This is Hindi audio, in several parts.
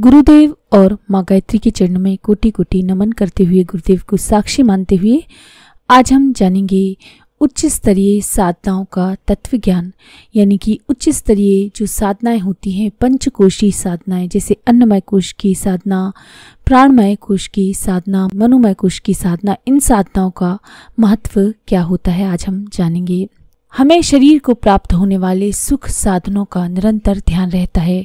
गुरुदेव और माँ गायत्री के चरणों में कोटि कोटि नमन करते हुए गुरुदेव को साक्षी मानते हुए आज हम जानेंगे उच्च स्तरीय साधनाओं का तत्व ज्ञान यानी कि उच्च स्तरीय जो साधनाएं होती हैं पंचकोशी साधनाएं जैसे अन्नमय कोश की साधना प्राणमय कोश की साधना मनोमय कोश की साधना इन साधनाओं का महत्व क्या होता है आज हम जानेंगे हमें शरीर को प्राप्त होने वाले सुख साधनों का निरंतर ध्यान रहता है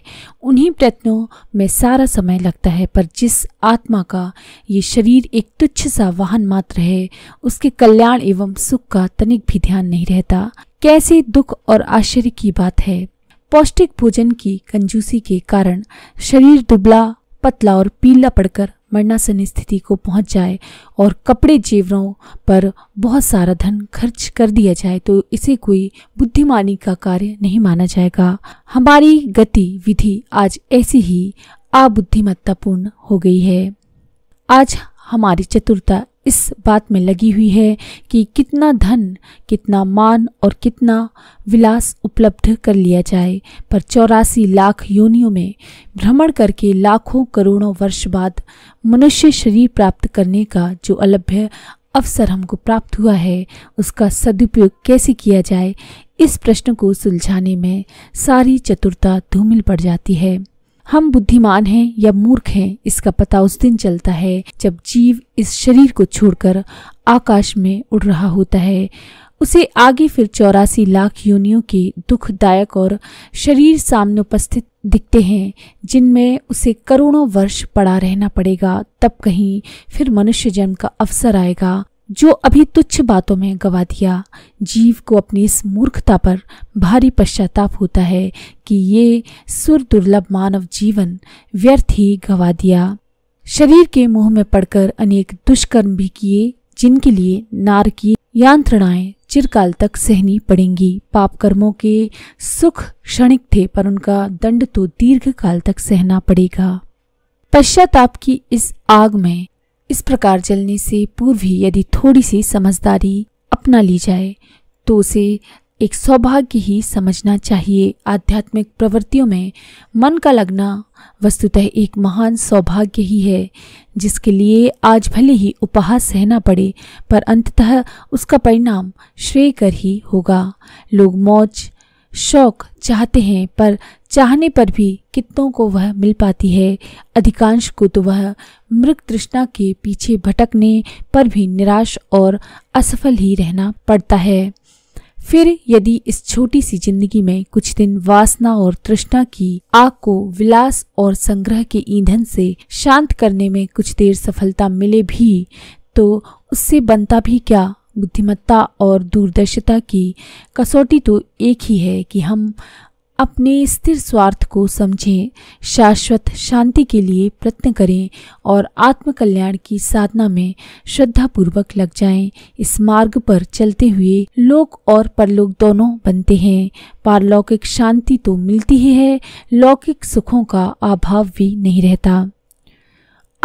उन्हीं प्रयत्नों में सारा समय लगता है पर जिस आत्मा का ये शरीर एक तुच्छ सा वाहन मात्र है उसके कल्याण एवं सुख का तनिक भी ध्यान नहीं रहता कैसे दुख और आश्चर्य की बात है पौष्टिक भोजन की कंजूसी के कारण शरीर दुबला पतला और पीला पड़कर मरणासन स्थिति को पहुंच जाए और कपड़े जेवरों पर बहुत सारा धन खर्च कर दिया जाए तो इसे कोई बुद्धिमानी का कार्य नहीं माना जाएगा हमारी गति विधि आज ऐसी ही अबुद्धिमत्तापूर्ण हो गई है आज हमारी चतुरता इस बात में लगी हुई है कि कितना धन कितना मान और कितना विलास उपलब्ध कर लिया जाए पर चौरासी लाख योनियों में भ्रमण करके लाखों करोड़ों वर्ष बाद मनुष्य शरीर प्राप्त करने का जो अलभ्य अवसर हमको प्राप्त हुआ है उसका सदुपयोग कैसे किया जाए इस प्रश्न को सुलझाने में सारी चतुरता धूमिल पड़ जाती है हम बुद्धिमान हैं या मूर्ख हैं इसका पता उस दिन चलता है जब जीव इस शरीर को छोड़कर आकाश में उड़ रहा होता है उसे आगे फिर चौरासी लाख योनियों के दुखदायक और शरीर सामने उपस्थित दिखते हैं जिनमें उसे करोड़ों वर्ष पड़ा रहना पड़ेगा तब कहीं फिर मनुष्य जन्म का अवसर आएगा जो अभी तुच्छ बातों में गवा दिया जीव को अपनी इस मूर्खता पर भारी पश्चाताप होता है कि ये सुर दुर्लभ मानव जीवन व्यर्थ ही गवा दिया शरीर के मुंह में पड़कर अनेक दुष्कर्म भी किए जिनके लिए नार की यांत्रणाएं चिरकाल तक सहनी पड़ेंगी पाप कर्मों के सुख क्षणिक थे पर उनका दंड तो दीर्घ काल तक सहना पड़ेगा पश्चाताप की इस आग में इस प्रकार जलने से पूर्व ही यदि थोड़ी सी समझदारी अपना ली जाए तो उसे एक सौभाग्य ही समझना चाहिए आध्यात्मिक प्रवृत्तियों में मन का लगना वस्तुतः एक महान सौभाग्य ही है जिसके लिए आज भले ही उपहास सहना पड़े पर अंततः उसका परिणाम श्रेय कर ही होगा लोग मौज शौक चाहते हैं पर चाहने पर भी कितनों को वह मिल पाती है अधिकांश को तो वह मृग तृष्णा के पीछे भटकने पर भी निराश और असफल ही रहना पड़ता है फिर यदि इस छोटी सी जिंदगी में कुछ दिन वासना और तृष्णा की आग को विलास और संग्रह के ईंधन से शांत करने में कुछ देर सफलता मिले भी तो उससे बनता भी क्या बुद्धिमत्ता और दूरदर्शिता की कसौटी तो एक ही है कि हम अपने स्थिर स्वार्थ को समझें शाश्वत शांति के लिए प्रयत्न करें और आत्मकल्याण की साधना में श्रद्धापूर्वक लग जाएं। इस मार्ग पर चलते हुए लोक और परलोक दोनों बनते हैं पारलौकिक शांति तो मिलती ही है लौकिक सुखों का अभाव भी नहीं रहता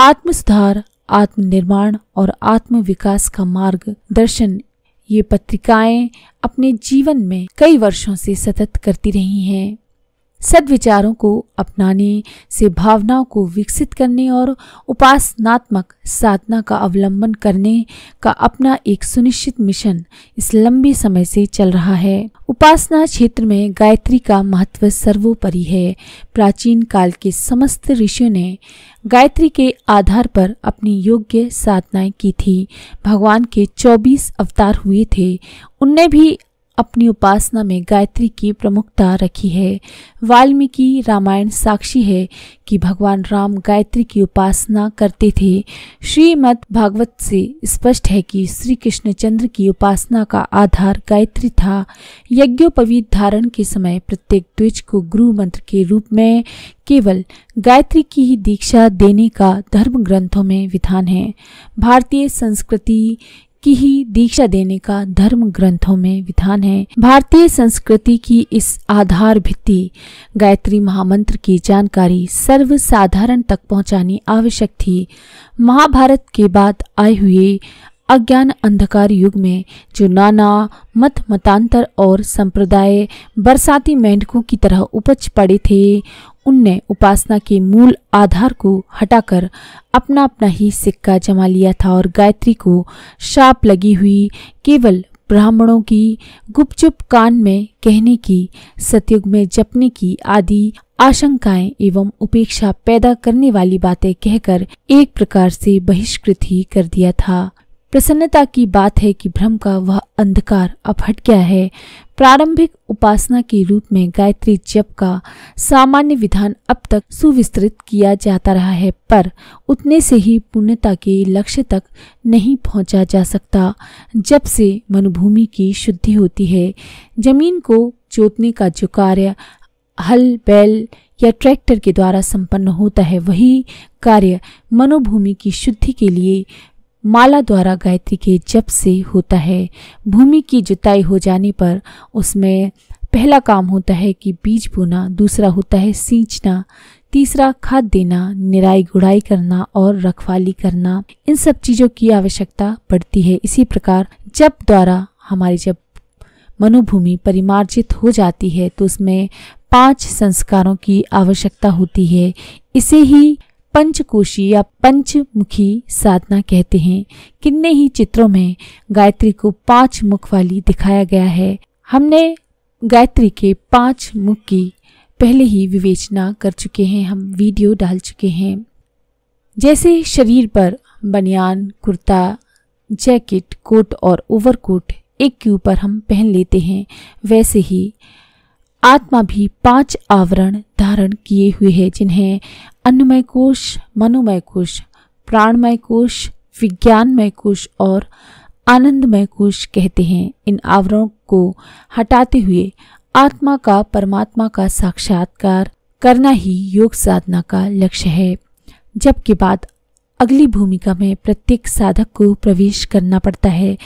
आत्म सुधार आत्मनिर्माण और आत्म विकास का मार्ग दर्शन ये पत्रिकाएं अपने जीवन में कई वर्षों से सतत करती रही हैं सद्विचारों को अपनाने से भावनाओं को विकसित करने और उपासनात्मक साधना का अवलंबन करने का अपना एक सुनिश्चित मिशन इस लंबे समय से चल रहा है उपासना क्षेत्र में गायत्री का महत्व सर्वोपरि है प्राचीन काल के समस्त ऋषियों ने गायत्री के आधार पर अपनी योग्य साधनाएं की थी भगवान के 24 अवतार हुए थे उनने भी अपनी उपासना में गायत्री की प्रमुखता रखी है वाल्मीकि रामायण साक्षी है कि भगवान राम गायत्री की उपासना करते थे श्रीमद् भागवत से स्पष्ट है कि श्री कृष्णचंद्र की उपासना का आधार गायत्री था यज्ञोपवीत धारण के समय प्रत्येक द्विज को गुरु मंत्र के रूप में केवल गायत्री की ही दीक्षा देने का धर्म ग्रंथों में विधान है भारतीय संस्कृति की ही दीक्षा देने का धर्म ग्रंथों में विधान है भारतीय संस्कृति की इस आधार भित्ति गायत्री महामंत्र की जानकारी साधारण तक पहुंचानी आवश्यक थी महाभारत के बाद आए हुए अज्ञान अंधकार युग में जो नाना मत मतांतर और संप्रदाय बरसाती मेंढकों की तरह उपज पड़े थे उनने उपासना के मूल आधार को हटाकर अपना अपना ही सिक्का जमा लिया था और गायत्री को शाप लगी हुई केवल ब्राह्मणों की गुपचुप कान में कहने की सतयुग में जपने की आदि आशंकाएं एवं उपेक्षा पैदा करने वाली बातें कहकर एक प्रकार से बहिष्कृत ही कर दिया था प्रसन्नता की बात है कि भ्रम का वह अंधकार अब हट गया है प्रारंभिक उपासना के रूप में गायत्री जप का सामान्य विधान अब तक सुविस्तृत किया जाता रहा है पर उतने से ही पूर्णता के लक्ष्य तक नहीं पहुंचा जा सकता जब से मनुभूमि की शुद्धि होती है जमीन को जोतने का जो कार्य हल बैल या ट्रैक्टर के द्वारा संपन्न होता है वही कार्य मनोभूमि की शुद्धि के लिए माला द्वारा गायत्री के जप से होता है भूमि की जुताई हो जाने पर उसमें पहला काम होता है कि बीज बोना दूसरा होता है सींचना तीसरा खाद देना निराई गुड़ाई करना और रखवाली करना इन सब चीज़ों की आवश्यकता पड़ती है इसी प्रकार जप द्वारा हमारी जब मनोभूमि परिमार्जित हो जाती है तो उसमें पांच संस्कारों की आवश्यकता होती है इसे ही पंचकोशी या पंचमुखी साधना कहते हैं किन्ने ही चित्रों में गायत्री को पांच मुख वाली दिखाया गया है हमने गायत्री के पांच मुख की पहले ही विवेचना कर चुके हैं हम वीडियो डाल चुके हैं जैसे शरीर पर बनियान कुर्ता जैकेट कोट और ओवरकोट एक के ऊपर हम पहन लेते हैं वैसे ही आत्मा भी पांच आवरण धारण किए हुए है जिन्हें अन्नमय कोश मनोमय कोश प्राणमय कोश विज्ञानमय कोश और आनंदमय कोश कहते हैं इन आवरणों को हटाते हुए आत्मा का परमात्मा का साक्षात्कार करना ही योग साधना का लक्ष्य है जबकि बाद अगली भूमिका में प्रत्येक साधक को प्रवेश करना पड़ता है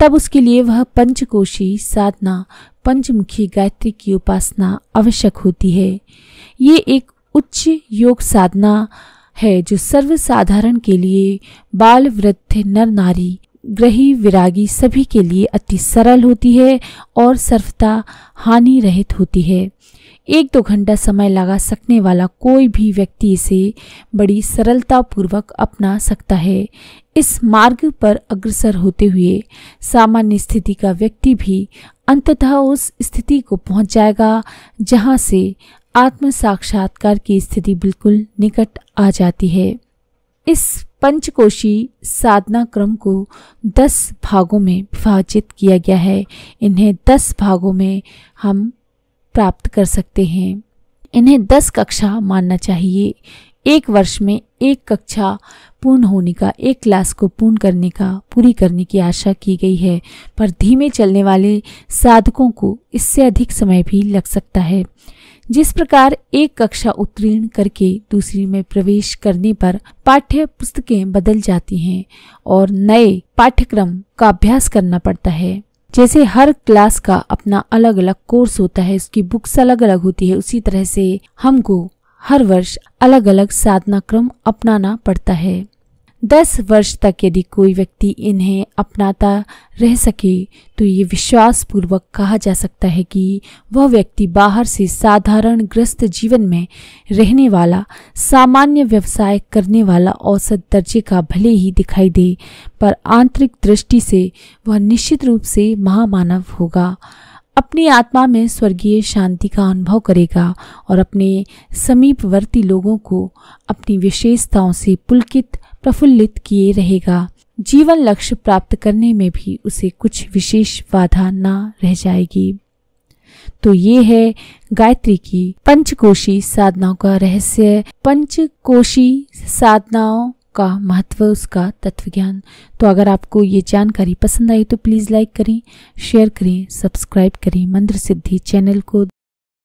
तब उसके लिए वह पंचकोशी साधना पंचमुखी गायत्री की उपासना आवश्यक होती है ये एक उच्च योग साधना है जो सर्वसाधारण के लिए बाल वृद्ध नर नारी ग्रही विरागी सभी के लिए अति सरल होती है और सर्वथा हानि रहित होती है एक दो घंटा समय लगा सकने वाला कोई भी व्यक्ति इसे बड़ी सरलतापूर्वक अपना सकता है इस मार्ग पर अग्रसर होते हुए सामान्य स्थिति का व्यक्ति भी अंततः उस स्थिति को पहुंच जाएगा जहां से आत्म साक्षात्कार की स्थिति बिल्कुल निकट आ जाती है इस पंचकोशी साधना क्रम को दस भागों में विभाजित किया गया है इन्हें दस भागों में हम प्राप्त कर सकते हैं इन्हें दस कक्षा मानना चाहिए एक वर्ष में एक कक्षा पूर्ण होने का एक क्लास को पूर्ण करने का पूरी करने की आशा की गई है पर धीमे चलने वाले साधकों को इससे अधिक समय भी लग सकता है जिस प्रकार एक कक्षा उत्तीर्ण करके दूसरी में प्रवेश करने पर पाठ्य पुस्तकें बदल जाती हैं और नए पाठ्यक्रम का अभ्यास करना पड़ता है जैसे हर क्लास का अपना अलग अलग कोर्स होता है उसकी बुक्स अलग अलग होती है उसी तरह से हमको हर वर्ष अलग अलग साधना क्रम अपनाना पड़ता है दस वर्ष तक यदि कोई व्यक्ति इन्हें अपनाता रह सके तो ये विश्वासपूर्वक कहा जा सकता है कि वह व्यक्ति बाहर से साधारण ग्रस्त जीवन में रहने वाला सामान्य व्यवसाय करने वाला औसत दर्जे का भले ही दिखाई दे पर आंतरिक दृष्टि से वह निश्चित रूप से महामानव होगा अपनी आत्मा में स्वर्गीय शांति का अनुभव करेगा और अपने समीपवर्ती लोगों को अपनी विशेषताओं से पुलकित प्रफुल्लित किए रहेगा जीवन लक्ष्य प्राप्त करने में भी उसे कुछ विशेष बाधा ना रह जाएगी तो ये है गायत्री की पंचकोशी साधनाओं का रहस्य पंचकोशी साधनाओं का महत्व उसका तत्व ज्ञान तो अगर आपको ये जानकारी पसंद आई तो प्लीज़ लाइक करें शेयर करें सब्सक्राइब करें मंत्र सिद्धि चैनल को